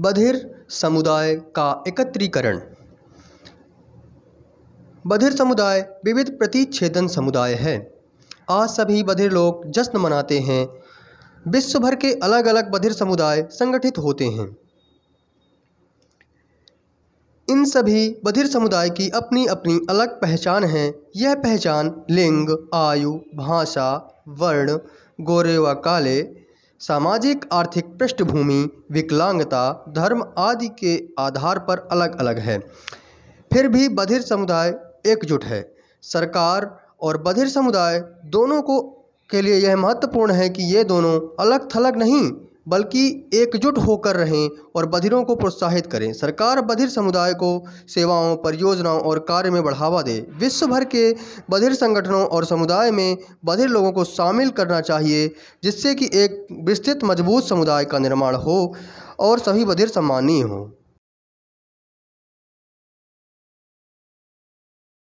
बधिर समुदाय का एकत्रीकरण बधिर समुदाय विविध प्रतिच्छेदन समुदाय है आज सभी बधिर लोग जश्न मनाते हैं विश्व भर के अलग अलग बधिर समुदाय संगठित होते हैं इन सभी बधिर समुदाय की अपनी अपनी अलग पहचान है यह पहचान लिंग आयु भाषा वर्ण गोरे व काले सामाजिक आर्थिक पृष्ठभूमि विकलांगता धर्म आदि के आधार पर अलग अलग है फिर भी बधिर समुदाय एकजुट है सरकार और बधिर समुदाय दोनों को के लिए यह महत्वपूर्ण है कि ये दोनों अलग थलग नहीं बल्कि एकजुट होकर रहें और बधिरों को प्रोत्साहित करें सरकार बधिर समुदाय को सेवाओं परियोजनाओं और कार्य में बढ़ावा दे विश्व भर के बधिर संगठनों और समुदाय में बधिर लोगों को शामिल करना चाहिए जिससे कि एक विस्तृत मजबूत समुदाय का निर्माण हो और सभी बधिर सम्मानीय हों